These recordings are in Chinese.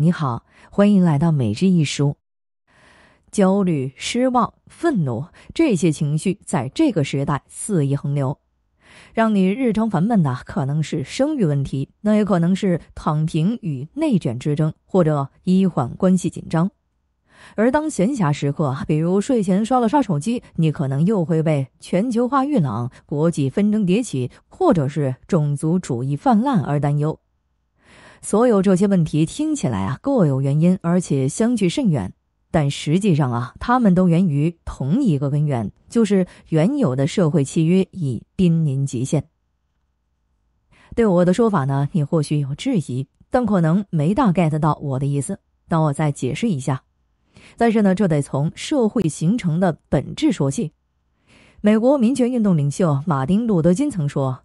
你好，欢迎来到每日一书。焦虑、失望、愤怒这些情绪在这个时代肆意横流，让你日常烦闷的可能是生育问题，那也可能是躺平与内卷之争，或者医患关系紧张。而当闲暇时刻，比如睡前刷了刷手机，你可能又会被全球化遇冷、国际纷争迭起，或者是种族主义泛滥而担忧。所有这些问题听起来啊各有原因，而且相距甚远，但实际上啊，他们都源于同一个根源，就是原有的社会契约已濒临极限。对我的说法呢，你或许有质疑，但可能没大 get 到我的意思。那我再解释一下。但是呢，这得从社会形成的本质说起。美国民权运动领袖马丁·路德·金曾说。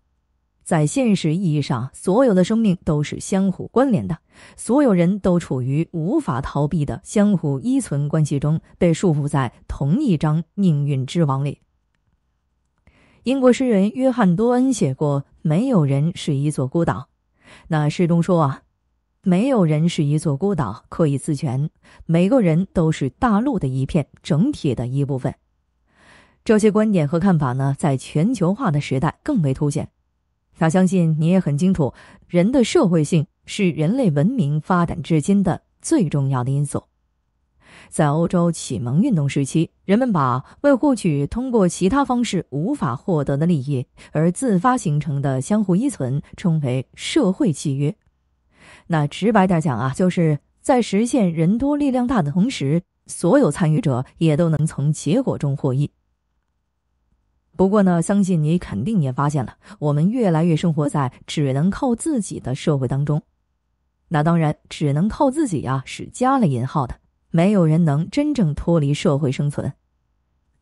在现实意义上，所有的生命都是相互关联的，所有人都处于无法逃避的相互依存关系中，被束缚在同一张命运之网里。英国诗人约翰·多恩写过：“没有人是一座孤岛。”那诗中说啊，“没有人是一座孤岛，可以自全。每个人都是大陆的一片，整体的一部分。”这些观点和看法呢，在全球化的时代更为凸显。要相信你也很清楚，人的社会性是人类文明发展至今的最重要的因素。在欧洲启蒙运动时期，人们把为获取通过其他方式无法获得的利益而自发形成的相互依存称为社会契约。那直白点讲啊，就是在实现人多力量大的同时，所有参与者也都能从结果中获益。不过呢，相信你肯定也发现了，我们越来越生活在只能靠自己的社会当中。那当然，只能靠自己呀，是加了引号的。没有人能真正脱离社会生存。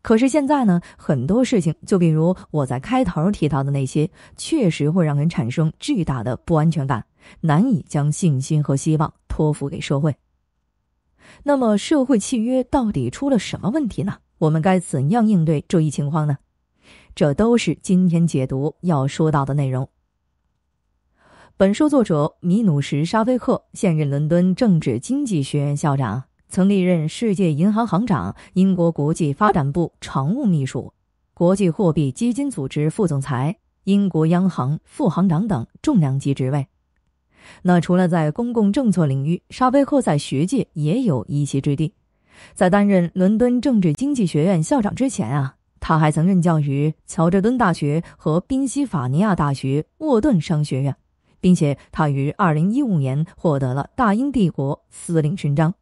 可是现在呢，很多事情，就比如我在开头提到的那些，确实会让人产生巨大的不安全感，难以将信心和希望托付给社会。那么，社会契约到底出了什么问题呢？我们该怎样应对这一情况呢？这都是今天解读要说到的内容。本书作者米努什·沙菲克现任伦敦政治经济学院校长，曾历任世界银行行长、英国国际发展部常务秘书、国际货币基金组织副总裁、英国央行副行长等重量级职位。那除了在公共政策领域，沙菲克在学界也有一席之地。在担任伦敦政治经济学院校长之前啊。他还曾任教于乔治敦大学和宾夕法尼亚大学沃顿商学院，并且他于二零一五年获得了大英帝国司令勋章。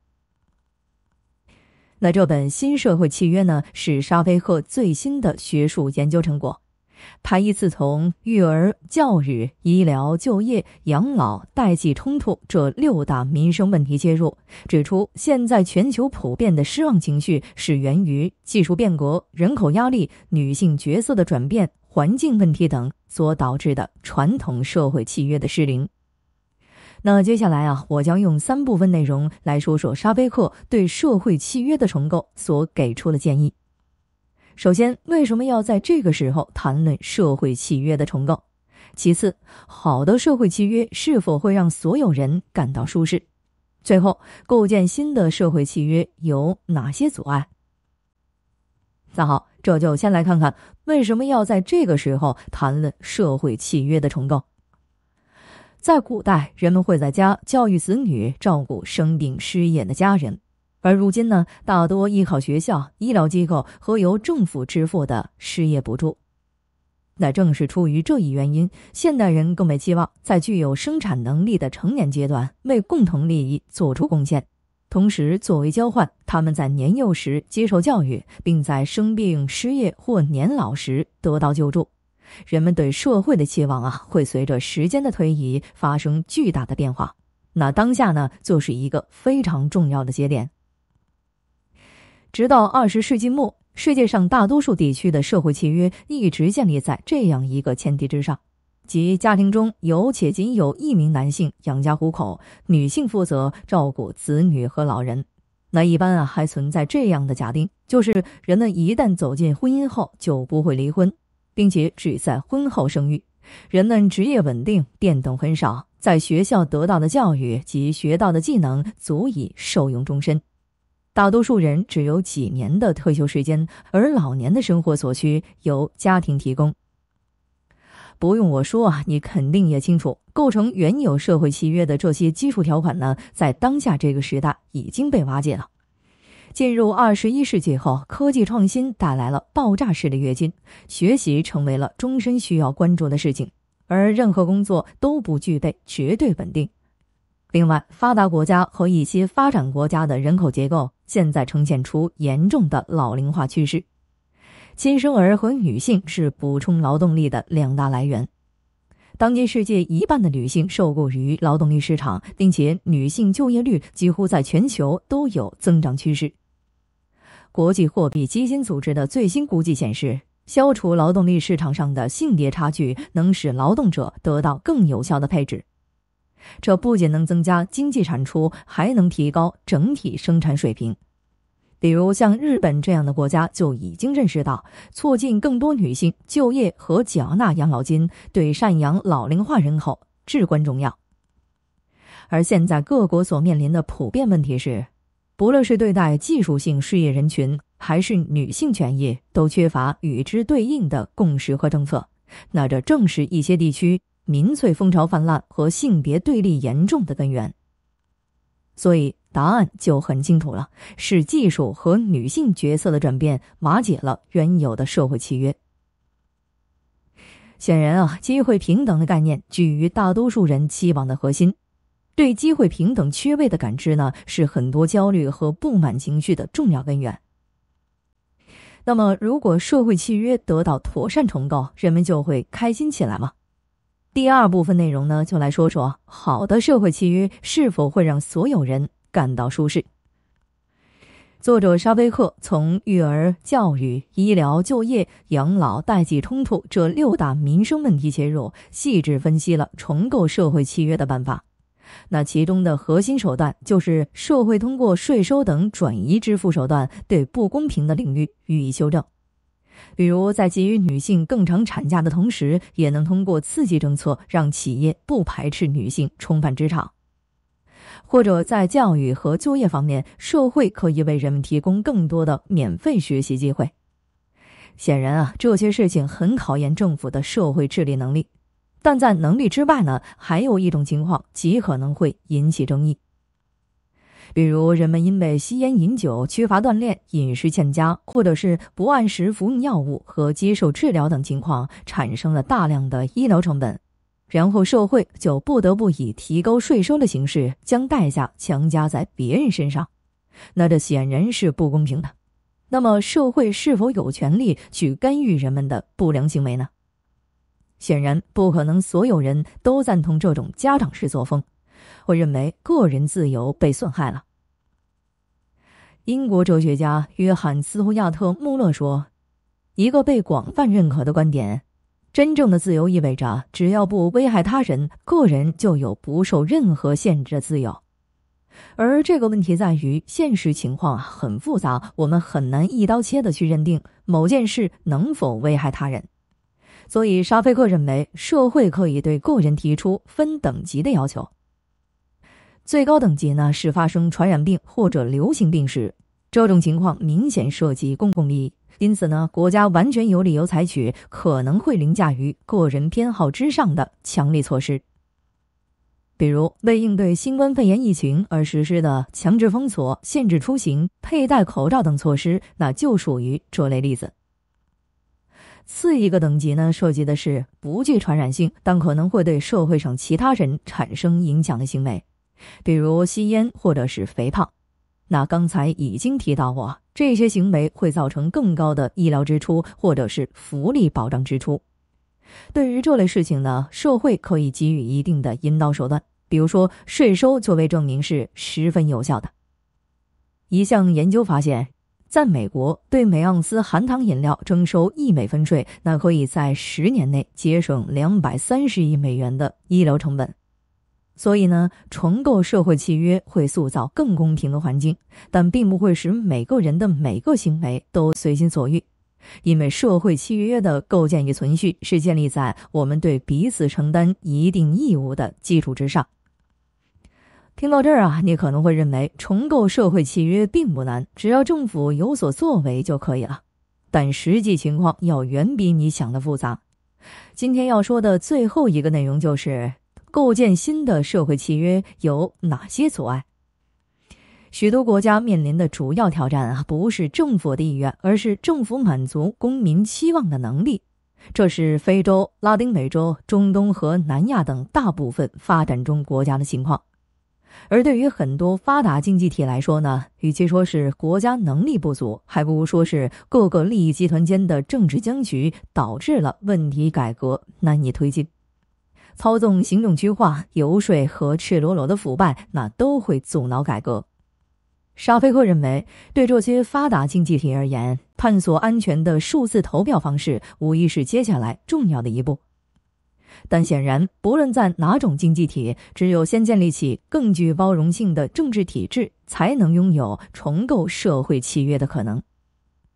那这本《新社会契约》呢，是沙菲赫最新的学术研究成果。他依次从育儿、教育、医疗、就业、养老、代际冲突这六大民生问题切入，指出现在全球普遍的失望情绪是源于技术变革、人口压力、女性角色的转变、环境问题等所导致的传统社会契约的失灵。那接下来啊，我将用三部分内容来说说沙贝克对社会契约的重构所给出的建议。首先，为什么要在这个时候谈论社会契约的重构？其次，好的社会契约是否会让所有人感到舒适？最后，构建新的社会契约有哪些阻碍？那好，这就先来看看为什么要在这个时候谈论社会契约的重构。在古代，人们会在家教育子女，照顾生病失业的家人。而如今呢，大多依靠学校、医疗机构和由政府支付的失业补助。那正是出于这一原因，现代人更为期望在具有生产能力的成年阶段为共同利益做出贡献，同时作为交换，他们在年幼时接受教育，并在生病、失业或年老时得到救助。人们对社会的期望啊，会随着时间的推移发生巨大的变化。那当下呢，就是一个非常重要的节点。直到二十世纪末，世界上大多数地区的社会契约一直建立在这样一个前提之上：，即家庭中有且仅有一名男性养家糊口，女性负责照顾子女和老人。那一般啊，还存在这样的假定：，就是人们一旦走进婚姻后就不会离婚，并且只在婚后生育。人们职业稳定，变动很少，在学校得到的教育及学到的技能足以受用终身。大多数人只有几年的退休时间，而老年的生活所需由家庭提供。不用我说啊，你肯定也清楚，构成原有社会契约的这些基础条款呢，在当下这个时代已经被瓦解了。进入二十一世纪后，科技创新带来了爆炸式的跃进，学习成为了终身需要关注的事情，而任何工作都不具备绝对稳定。另外，发达国家和一些发展国家的人口结构现在呈现出严重的老龄化趋势。新生儿和女性是补充劳动力的两大来源。当今世界一半的女性受雇于劳动力市场，并且女性就业率几乎在全球都有增长趋势。国际货币基金组织的最新估计显示，消除劳动力市场上的性别差距，能使劳动者得到更有效的配置。这不仅能增加经济产出，还能提高整体生产水平。比如，像日本这样的国家就已经认识到，促进更多女性就业和缴纳养老金对赡养老龄化人口至关重要。而现在，各国所面临的普遍问题是，不论是对待技术性失业人群，还是女性权益，都缺乏与之对应的共识和政策。那这正是一些地区。民粹风潮泛滥和性别对立严重的根源，所以答案就很清楚了：是技术和女性角色的转变瓦解了原有的社会契约。显然啊，机会平等的概念居于大多数人期望的核心，对机会平等缺位的感知呢，是很多焦虑和不满情绪的重要根源。那么，如果社会契约得到妥善重构，人们就会开心起来吗？第二部分内容呢，就来说说好的社会契约是否会让所有人感到舒适。作者沙威克从育儿、教育、医疗、就业、养老、代际冲突这六大民生问题切入，细致分析了重构社会契约的办法。那其中的核心手段就是社会通过税收等转移支付手段对不公平的领域予以修正。比如，在给予女性更长产假的同时，也能通过刺激政策让企业不排斥女性重返职场；或者在教育和就业方面，社会可以为人们提供更多的免费学习机会。显然啊，这些事情很考验政府的社会治理能力。但在能力之外呢，还有一种情况极可能会引起争议。比如，人们因为吸烟、饮酒、缺乏锻炼、饮食欠佳，或者是不按时服用药物和接受治疗等情况，产生了大量的医疗成本，然后社会就不得不以提高税收的形式将代价强加在别人身上。那这显然是不公平的。那么，社会是否有权利去干预人们的不良行为呢？显然不可能，所有人都赞同这种家长式作风。会认为个人自由被损害了。英国哲学家约翰斯图亚特穆勒说：“一个被广泛认可的观点，真正的自由意味着只要不危害他人，个人就有不受任何限制的自由。”而这个问题在于，现实情况很复杂，我们很难一刀切的去认定某件事能否危害他人。所以，沙菲克认为，社会可以对个人提出分等级的要求。最高等级呢是发生传染病或者流行病时，这种情况明显涉及公共利益，因此呢，国家完全有理由采取可能会凌驾于个人偏好之上的强力措施，比如为应对新冠肺炎疫情而实施的强制封锁、限制出行、佩戴口罩等措施，那就属于这类例子。次一个等级呢，涉及的是不具传染性，但可能会对社会上其他人产生影响的行为。比如吸烟或者是肥胖，那刚才已经提到过，这些行为会造成更高的医疗支出或者是福利保障支出。对于这类事情呢，社会可以给予一定的引导手段，比如说税收作为证明是十分有效的。一项研究发现，在美国对每盎司含糖饮料征收一美分税，那可以在十年内节省两百三十亿美元的医疗成本。所以呢，重构社会契约会塑造更公平的环境，但并不会使每个人的每个行为都随心所欲，因为社会契约的构建与存续是建立在我们对彼此承担一定义务的基础之上。听到这儿啊，你可能会认为重构社会契约并不难，只要政府有所作为就可以了。但实际情况要远比你想的复杂。今天要说的最后一个内容就是。构建新的社会契约有哪些阻碍？许多国家面临的主要挑战啊，不是政府的意愿，而是政府满足公民期望的能力。这是非洲、拉丁美洲、中东和南亚等大部分发展中国家的情况。而对于很多发达经济体来说呢，与其说是国家能力不足，还不如说是各个利益集团间的政治僵局导致了问题改革难以推进。操纵行政区划、游说和赤裸裸的腐败，那都会阻挠改革。沙菲克认为，对这些发达经济体而言，探索安全的数字投票方式，无疑是接下来重要的一步。但显然，不论在哪种经济体，只有先建立起更具包容性的政治体制，才能拥有重构社会契约的可能。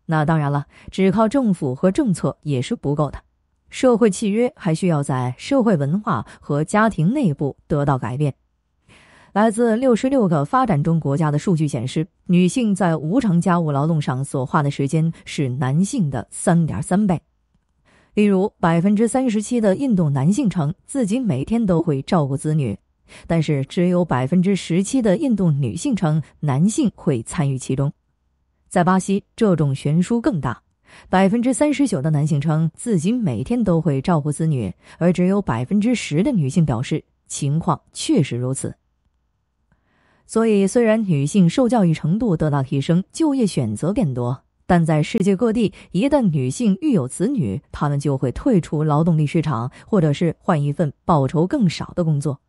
那当然了，只靠政府和政策也是不够的。社会契约还需要在社会文化和家庭内部得到改变。来自六十六个发展中国家的数据显示，女性在无偿家务劳动上所花的时间是男性的三点三倍。例如，百分之三十七的印度男性称自己每天都会照顾子女，但是只有百分之十七的印度女性称男性会参与其中。在巴西，这种悬殊更大。百分之三十九的男性称自己每天都会照顾子女，而只有百分之十的女性表示情况确实如此。所以，虽然女性受教育程度得到提升，就业选择更多，但在世界各地，一旦女性育有子女，她们就会退出劳动力市场，或者是换一份报酬更少的工作。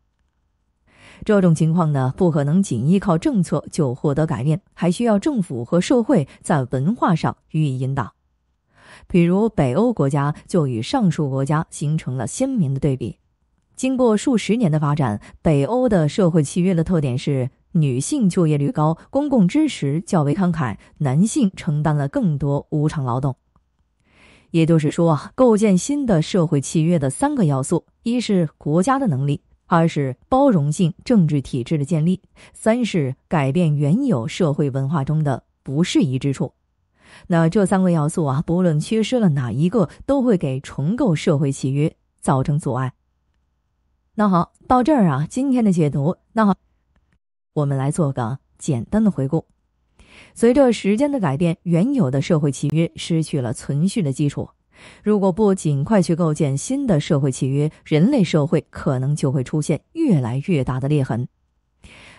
这种情况呢，不可能仅依靠政策就获得改变，还需要政府和社会在文化上予以引导。比如北欧国家就与上述国家形成了鲜明的对比。经过数十年的发展，北欧的社会契约的特点是：女性就业率高，公共支持较为慷慨，男性承担了更多无偿劳动。也就是说啊，构建新的社会契约的三个要素：一是国家的能力，二是包容性政治体制的建立，三是改变原有社会文化中的不适宜之处。那这三个要素啊，不论缺失了哪一个，都会给重构社会契约造成阻碍。那好，到这儿啊，今天的解读。那好，我们来做个简单的回顾。随着时间的改变，原有的社会契约失去了存续的基础。如果不尽快去构建新的社会契约，人类社会可能就会出现越来越大的裂痕。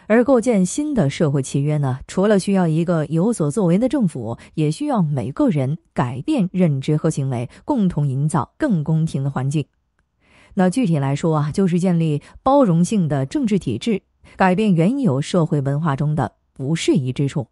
而构建新的社会契约呢？除了需要一个有所作为的政府，也需要每个人改变认知和行为，共同营造更公平的环境。那具体来说啊，就是建立包容性的政治体制，改变原有社会文化中的不适宜之处。